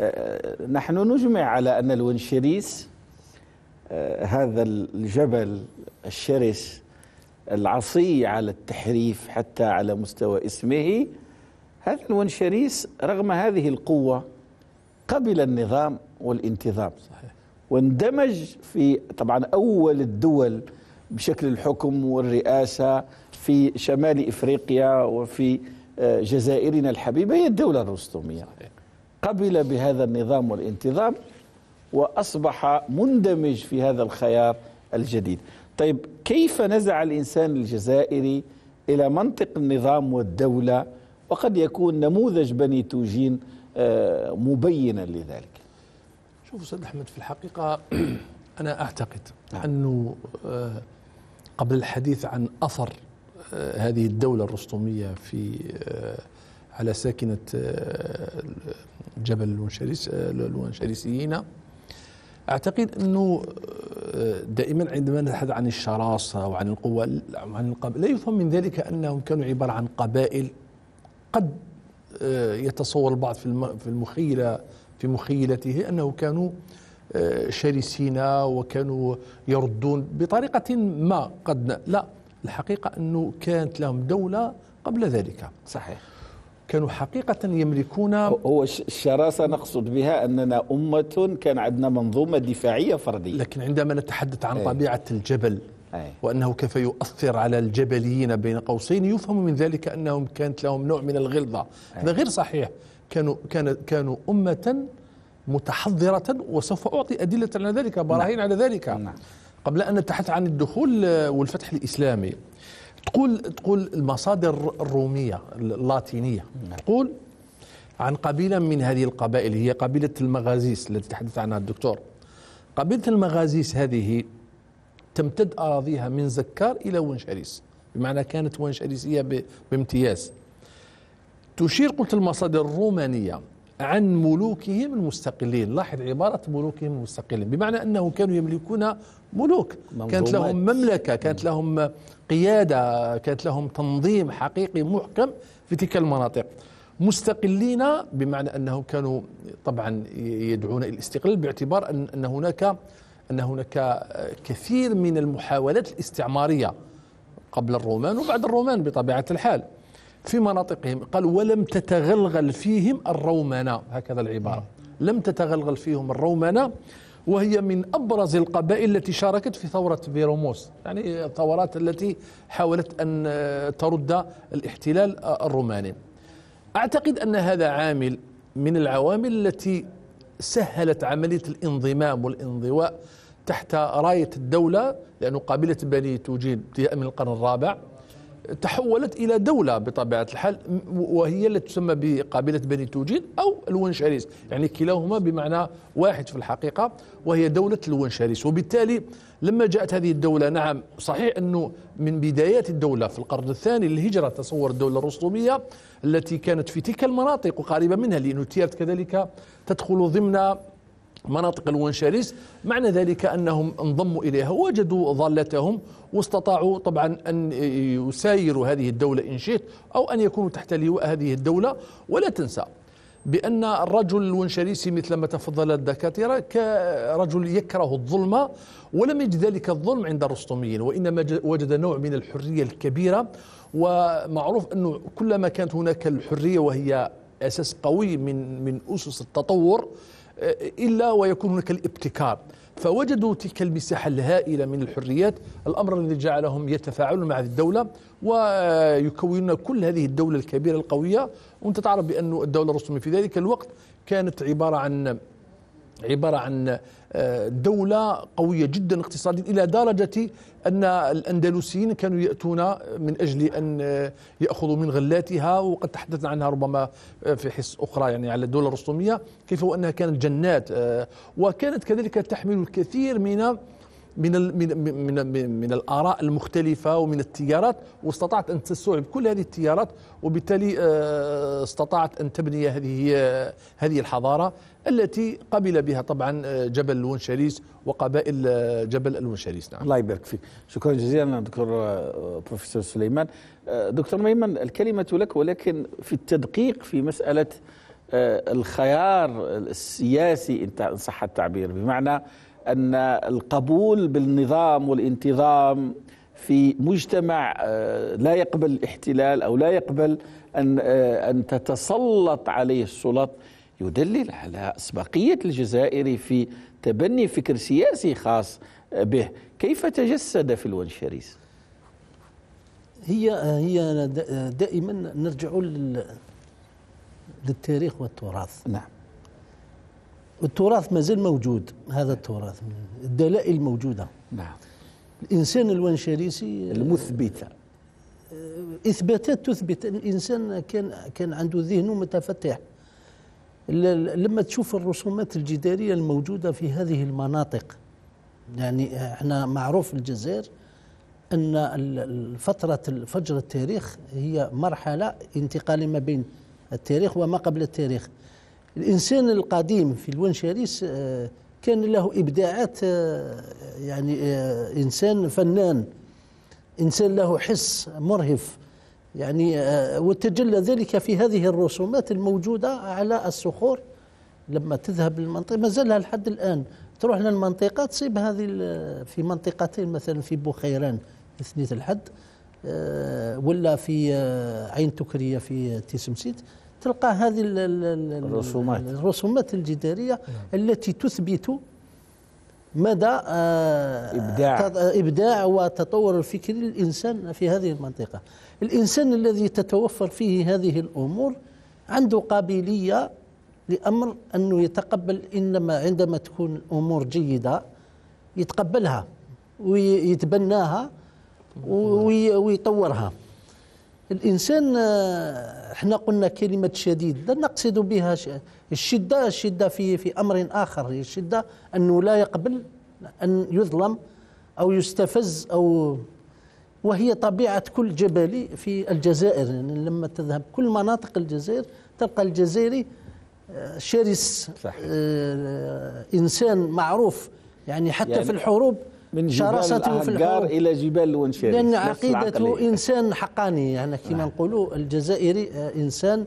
آه، نحن نجمع على ان الونشريس آه، هذا الجبل الشرس العصي على التحريف حتى على مستوى اسمه هذا الونشريس رغم هذه القوة قبل النظام والانتظام صحيح. واندمج في طبعا أول الدول بشكل الحكم والرئاسة في شمال إفريقيا وفي آه، جزائرنا الحبيبة هي الدولة الرستوميه قبل بهذا النظام والانتظام وأصبح مندمج في هذا الخيار الجديد طيب كيف نزع الإنسان الجزائري إلى منطق النظام والدولة وقد يكون نموذج بني توجين آه، مبينا لذلك شوف أستاذ أحمد في الحقيقة [CLEARS THROAT] أنا أعتقد نعم. أنه آه، قبل الحديث عن أثر آه، هذه الدولة الرستميه في آه، على ساكنة آه، جبل الونشريس الونشريسيين أعتقد أنه دائما عندما نبحث عن الشراسة وعن القوة عن القبائل لا يفهم من ذلك أنهم كانوا عبارة عن قبائل قد يتصور البعض في المخيلة في مخيلته أنه كانوا آه، شرسين وكانوا يردون بطريقة ما قد لا الحقيقة أنه كانت لهم دولة قبل ذلك صحيح كانوا حقيقة يملكون هو الشراسة نقصد بها أننا أمة كان عندنا منظومة دفاعية فردية لكن عندما نتحدث عن إيه. طبيعة الجبل إيه. وأنه كيف يؤثر على الجبليين بين قوسين يفهم من ذلك أنهم كانت لهم نوع من الغلظة إيه. هذا غير صحيح كانوا كان كانوا أمة متحضرة وسوف أعطي أدلة على ذلك نعم. براهين على ذلك نعم. قبل أن نتحدث عن الدخول آه، والفتح الإسلامي تقول تقول المصادر الرومية اللاتينية نعم. تقول عن قبيلة من هذه القبائل هي قبيلة المغازيس التي تحدث عنها الدكتور قبيلة المغازيس هذه تمتد أراضيها من زكار إلى ونشاريس بمعنى كانت ونشاريسية بامتياز تشير قلت المصادر الرومانية عن ملوكهم المستقلين لاحظ عبارة ملوكهم المستقلين بمعنى أنه كانوا يملكون ملوك منظومات. كانت لهم مملكة كانت لهم قيادة كانت لهم تنظيم حقيقي محكم في تلك المناطق مستقلين بمعنى أنهم كانوا طبعا يدعون إلى الاستقلال باعتبار أن, أن هناك أن هناك كثير من المحاولات الاستعمارية قبل الرومان وبعد الرومان بطبيعة الحال في مناطقهم قال ولم تتغلغل فيهم الرومنة هكذا العبارة لم تتغلغل فيهم الرومنة وهي من أبرز القبائل التي شاركت في ثورة بيروموس يعني الثورات التي حاولت أن ترد الاحتلال الروماني أعتقد أن هذا عامل من العوامل التي سهلت عملية الانضمام والانضواء تحت راية الدولة لأنه قبيلة بني توجين ابتداء من القرن الرابع تحولت إلى دولة بطبيعة الحال وهي التي تسمى بقبيلة بني توجين أو الونشاريس يعني كلاهما بمعنى واحد في الحقيقة وهي دولة الونشاريس وبالتالي لما جاءت هذه الدولة نعم صحيح أنه من بدايات الدولة في القرن الثاني للهجرة تصور الدولة الرسطومية التي كانت في تلك المناطق وقريبة منها لانه تيرت كذلك تدخل ضمن مناطق الونشاليس معنى ذلك أنهم انضموا إليها ووجدوا ضالتهم واستطاعوا طبعا أن يسايروا هذه الدولة إن شئت أو أن يكونوا تحت لواء هذه الدولة ولا تنسى بأن الرجل الونشاليسي مثلما تفضل الدكاترة كرجل يكره الظلم ولم يجد ذلك الظلم عند الرستميين وإنما وجد نوع من الحرية الكبيرة ومعروف أنه كلما كانت هناك الحرية وهي أساس قوي من من أسس التطور آه، إلا ويكون هناك الابتكار فوجدوا تلك المساحة الهائلة من الحريات الأمر الذي جعلهم يتفاعلون مع الدولة ويكونون كل هذه الدولة الكبيرة القوية وانت تعرف بأن الدولة الرسمية في ذلك الوقت كانت عبارة عن عبارة عن دولة قوية جدا اقتصاديا إلى درجة أن الأندلسيين كانوا يأتون من أجل أن يأخذوا من غلاتها وقد تحدثنا عنها ربما في حس أخرى يعني على الدولة الرسطومية كيف وأنها كانت جنات وكانت كذلك تحمل الكثير من من من من من, من الاراء المختلفه ومن التيارات واستطاعت ان تستوعب كل هذه التيارات وبالتالي آه، استطاعت ان تبني هذه آه، هذه الحضاره التي قبل بها طبعا آه، جبل الونشريس وقبائل جبل الونشريس نعم الله يبارك فيك شكرا جزيلا دكتور بروفيسور سليمان دكتور ميمن الكلمه لك ولكن في التدقيق في مساله الخيار السياسي ان صح التعبير بمعنى أن القبول بالنظام والانتظام في مجتمع آه، لا يقبل الاحتلال أو لا يقبل أن, آه، أن تتسلط عليه السلط يدلل على أسبقية الجزائري في تبني فكر سياسي خاص به كيف تجسد في الونشريس؟ هي هي دائما نرجع للتاريخ والتراث نعم التراث مازال موجود هذا التراث الدلائل موجودة نعم الإنسان الونشريسي المثبتة آه، إثباتات تثبت الإنسان كان كان عنده ذهنه متفتح لما تشوف الرسومات الجدارية الموجودة في هذه المناطق يعني احنا معروف في الجزائر أن فترة فجر التاريخ هي مرحلة انتقالية ما بين التاريخ وما قبل التاريخ الانسان القديم في الونشاريس آه، كان له ابداعات آه، يعني آه، انسان فنان انسان له حس مرهف يعني وتجلى ذلك في هذه الرسومات الموجوده على الصخور لما تذهب للمنطقه ما زالها لحد الان تروح للمنطقه تصيب هذه في منطقتين مثلا في بوخيران اثنيت الحد ولا في عين تكريه في تيسمسيت تلقى هذه الرسومات الرسومات الجداريه نعم. التي تثبت مدى آه، إبداع. إبداع وتطور الفكر للإنسان في هذه المنطقة الإنسان الذي تتوفر فيه هذه الأمور عنده قابلية لأمر أنه يتقبل إنما عندما تكون الأمور جيدة يتقبلها ويتبناها ويطورها الانسان آه، احنا قلنا كلمه شديد لا نقصد بها الشده الشده في في امر اخر هي الشده انه لا يقبل ان يظلم او يستفز او وهي طبيعه كل جبلي في الجزائر يعني لما تذهب كل مناطق الجزائر تلقى الجزائري آه، شرس صحيح. آه، انسان معروف يعني حتى يعني في الحروب من جبال الأهجار إلى جبال الونشيري لأن عقيدته إنسان حقاني يعني نعم. كما نقولوا الجزائري إنسان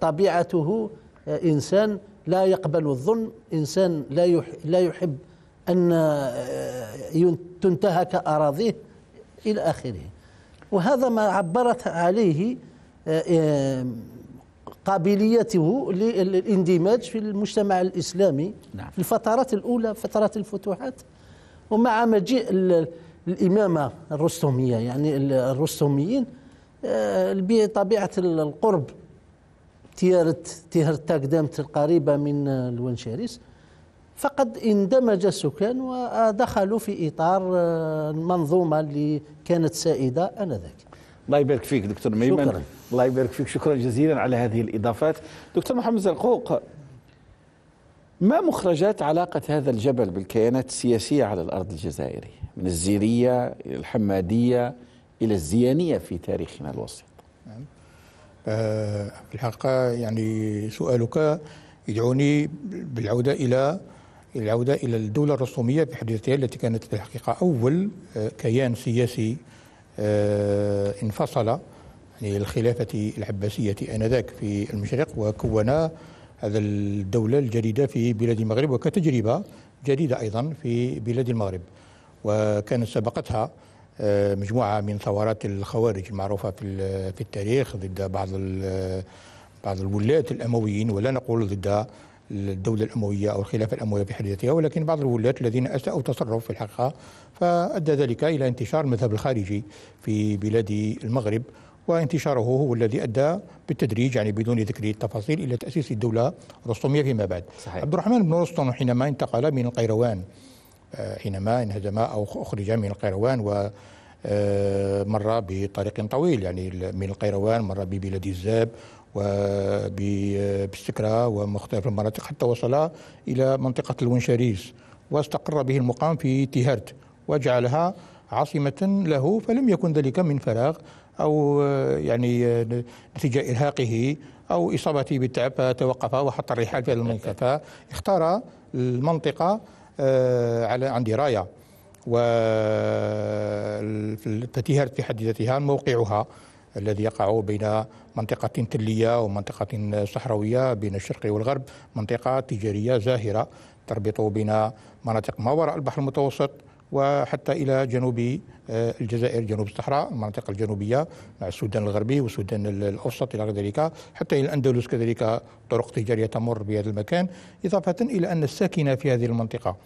طبيعته إنسان لا يقبل الظلم إنسان لا لا يحب أن آه، تنتهك أراضيه إلى آخره وهذا ما عبرت عليه آه، آه، قابليته للاندماج في المجتمع الإسلامي نعم. في الفترات الأولى فترات الفتوحات ومع مجيء الإمامة الرستومية يعني الرستوميين آه، بطبيعة القرب تيارت تيهرتا تاكدامت القريبة من آه، الونشيريس فقد اندمج السكان ودخلوا في إطار المنظومة آه، اللي كانت سائدة آنذاك الله يبارك فيك دكتور ميمن شكرا الله يبارك فيك شكرا جزيلا على هذه الإضافات دكتور محمد زرقوق ما مخرجات علاقة هذا الجبل بالكيانات السياسية على الأرض الجزائرية من الزيرية إلى الحمادية إلى الزيانية في تاريخنا الوسيط نعم. أه في الحقيقة يعني سؤالك يدعوني بالعودة إلى العودة إلى الدولة الرسومية بحد ذاتها التي كانت في الحقيقة أول آه، كيان سياسي أه انفصل يعني الخلافة العباسية آنذاك في المشرق وكون هذا الدولة الجديدة في بلاد المغرب وكتجربة جديدة أيضا في بلاد المغرب وكان سبقتها آه، مجموعة من ثورات الخوارج المعروفة في في التاريخ ضد بعض بعض الولاة الأمويين ولا نقول ضد الدولة الأموية أو الخلافة الأموية في حد ذاتها ولكن بعض الولاة الذين أساءوا التصرف في الحقيقة فأدى ذلك إلى انتشار المذهب الخارجي في بلاد المغرب وانتشاره هو الذي أدى بالتدريج يعني بدون ذكر التفاصيل إلى تأسيس الدولة الرستمية فيما بعد صحيح. عبد الرحمن بن رستم حينما انتقل من القيروان آه، حينما انهزم أو أخرج من القيروان و آه، مر بطريق طويل يعني من القيروان مر ببلاد الزاب وبالسكرة ومختلف المناطق حتى وصل إلى منطقة الونشاريس واستقر به المقام في تيهرت وجعلها عاصمة له فلم يكن ذلك من فراغ أو آه، يعني آه، نتيجة إرهاقه أو إصابته بالتعب فتوقف وحط الرحال في هذا المنطقة فاختار المنطقة على عن دراية وتتهرت آه، في حد ذاتها موقعها الذي يقع بين منطقة تلية ومنطقة صحراوية بين الشرق والغرب منطقة تجارية زاهرة تربط بين مناطق ما وراء البحر المتوسط وحتى إلى جنوب آه، الجزائر جنوب الصحراء المناطق الجنوبية مع السودان الغربي والسودان الأوسط إلى غير ذلك حتى إلى الأندلس كذلك طرق تجارية تمر بهذا المكان إضافة إلى أن الساكنة في هذه المنطقة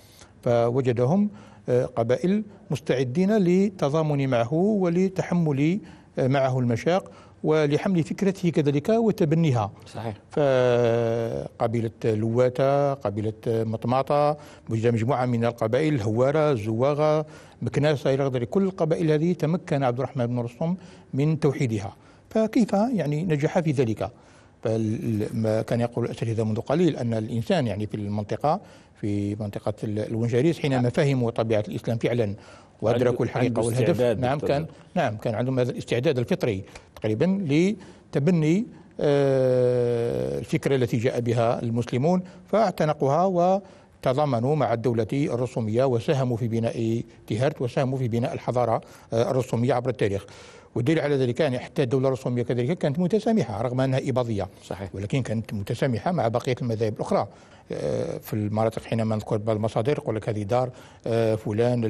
فوجدهم آه، قبائل مستعدين للتضامن معه ولتحمل آه، معه المشاق ولحمل فكرته كذلك وتبنيها صحيح فقبيلة لواتة قبيلة مطماطة مجموعة من القبائل الهوارة الزواغة مكناسة إلى غير كل القبائل هذه تمكن عبد الرحمن بن رستم من توحيدها فكيف يعني نجح في ذلك ما كان يقول الأساتذة منذ قليل أن الإنسان يعني في المنطقة في منطقة الونجاريس حينما نعم. فهموا طبيعة الإسلام فعلا وادركوا الحقيقه والهدف نعم كان نعم كان عندهم هذا الاستعداد الفطري تقريبا لتبني آه، الفكره التي جاء بها المسلمون فاعتنقوها و تضامنوا مع الدولة الرسومية وساهموا في بناء تيهرت وساهموا في بناء الحضارة آه، الرسومية عبر التاريخ والدليل على ذلك يعني حتى الدولة الرسومية كذلك كانت متسامحة رغم أنها إباضية صحيح. ولكن كانت متسامحة مع بقية المذاهب الأخرى آه، في المناطق حينما نذكر بعض المصادر يقول لك هذه دار آه، فلان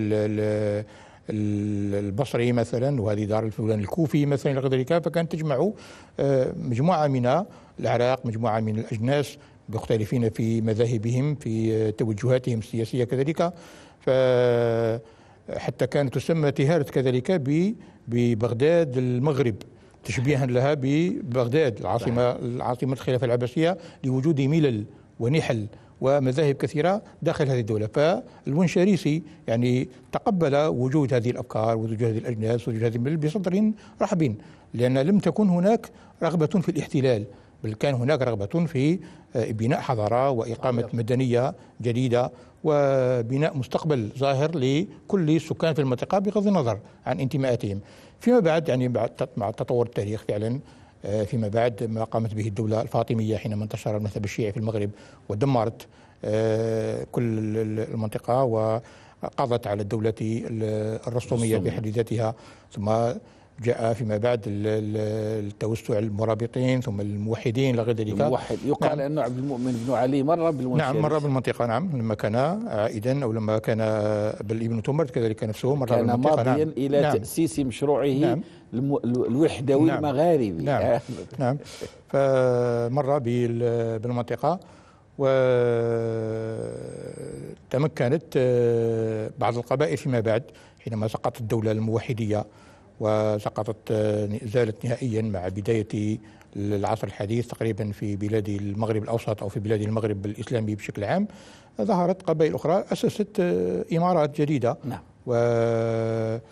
البصري مثلا وهذه دار فلان الكوفي مثلا الى غير ذلك فكانت تجمع آه، مجموعه من العراق مجموعه من الاجناس مختلفين في مذاهبهم في توجهاتهم السياسيه كذلك ف حتى كانت تسمى تهارت كذلك ببغداد المغرب تشبيها لها ببغداد العاصمة العاصمة الخلافة العباسية لوجود ملل ونحل ومذاهب كثيرة داخل هذه الدولة فالونشاريسي يعني تقبل وجود هذه الأفكار ووجود هذه الأجناس ووجود هذه الملل بصدر رحب لأن لم تكن هناك رغبة في الاحتلال بل كان هناك رغبة في آه، بناء حضارة وإقامة مدنية جديدة وبناء مستقبل ظاهر لكل سكان في المنطقة بغض النظر عن انتماءاتهم فيما بعد يعني بعد مع تطور التاريخ فعلا آه، فيما بعد ما قامت به الدولة الفاطمية حينما انتشر المذهب الشيعي في المغرب ودمرت آه، كل المنطقة وقضت على الدولة الرسطومية بحد ذاتها ثم جاء فيما بعد التوسع المرابطين ثم الموحدين لغير ذلك الموحد يقال نعم. أن عبد المؤمن بن علي مر بالمنطقه نعم مر بالمنطقة نعم لما كان عائدا أو لما كان ابن تمر كذلك نفسه مر كان بالمنطقة نعم. ماضيا نعم. إلى نعم. تأسيس مشروعه نعم. الوحدوي نعم. المغاربي نعم, [LAUGHS] نعم. فمر بالمنطقة وتمكنت آه، بعض القبائل فيما بعد حينما سقطت الدولة الموحدية وسقطت آه، زالت نهائيا مع بداية العصر الحديث تقريبا في بلاد المغرب الأوسط أو في بلاد المغرب الإسلامي بشكل عام ظهرت قبائل أخرى أسست آه، إمارات جديدة نعم. وتمكنوا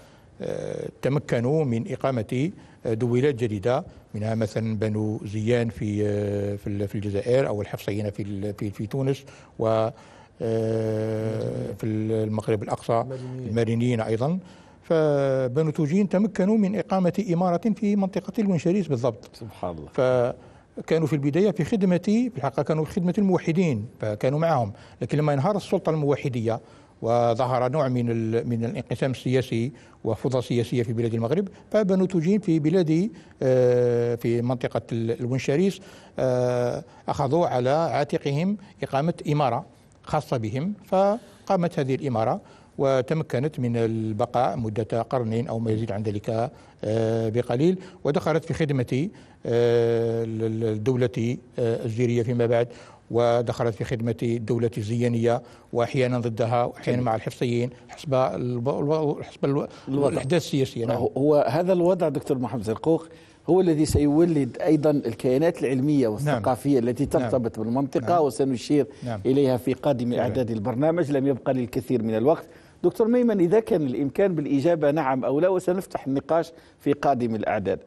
آه، من إقامة دويلات جديدة منها مثلا بنو زيان في في الجزائر أو الحفصيين في في تونس و في المغرب الأقصى المارينيين أيضا فبنو توجين تمكنوا من إقامة إمارة في منطقة الونشريس بالضبط سبحان الله فكانوا في البداية في خدمة في الحقيقة كانوا في خدمة الموحدين فكانوا معهم لكن لما انهار السلطة الموحدية وظهر نوع من من الانقسام السياسي وفوضى سياسيه في بلاد المغرب فبنو توجين في بلاد آه، في منطقه الونشاريس آه، اخذوا على عاتقهم اقامه اماره خاصه بهم فقامت هذه الاماره وتمكنت من البقاء مدة قرن أو ما يزيد عن ذلك آه، بقليل ودخلت في خدمة آه، الدولة الزيرية آه، فيما بعد ودخلت في خدمة الدولة الزيانية وأحيانا ضدها وأحيانا مع الحفصيين حسب حسب الو... الوضع. الأحداث السياسية نعم. هو هذا الوضع دكتور محمد زرقوق هو الذي سيولد أيضا الكيانات العلمية نعم. والثقافية نعم. التي ترتبط نعم. بالمنطقة نعم. وسنشير نعم. إليها في قادم نعم. أعداد البرنامج لم يبقى للكثير من الوقت دكتور ميمن إذا كان الإمكان بالإجابة نعم أو لا وسنفتح النقاش في قادم الأعداد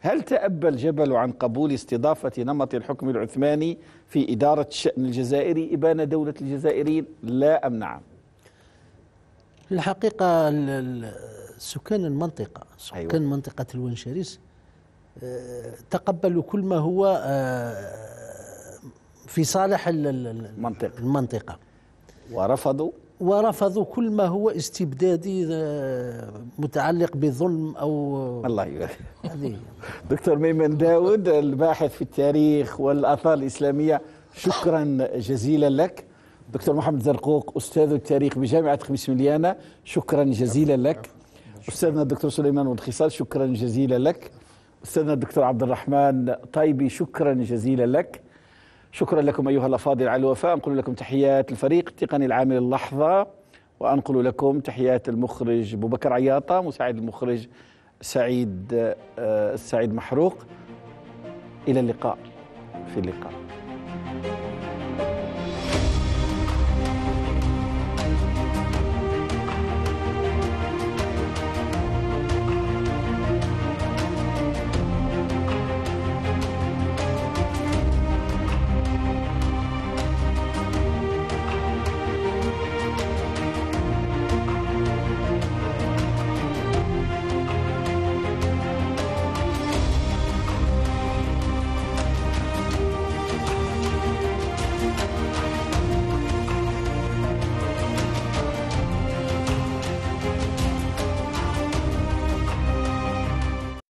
هل تأبى الجبل عن قبول استضافة نمط الحكم العثماني في إدارة الشأن الجزائري إبان دولة الجزائريين لا أم نعم الحقيقة سكان المنطقة سكان أيوة. منطقة الونشريس آه، تقبلوا كل ما هو آه، في صالح المنطقة المنطقة ورفضوا ورفضوا كل ما هو استبدادي آه، متعلق بظلم او آه، الله يبارك دكتور ميمن داود الباحث في التاريخ والاثار الاسلاميه شكرا جزيلا لك دكتور محمد زرقوق استاذ التاريخ بجامعه خميس مليانه شكرا جزيلا لك استاذنا الدكتور سليمان والخصال شكرا جزيلا لك استاذنا الدكتور عبد الرحمن طيبي شكرا جزيلا لك شكرا لكم أيها الأفاضل على الوفاء أنقل لكم تحيات الفريق التقني العامل اللحظة وأنقل لكم تحيات المخرج ابو بكر عياطة مساعد المخرج سعيد آه، سعيد محروق إلى اللقاء في اللقاء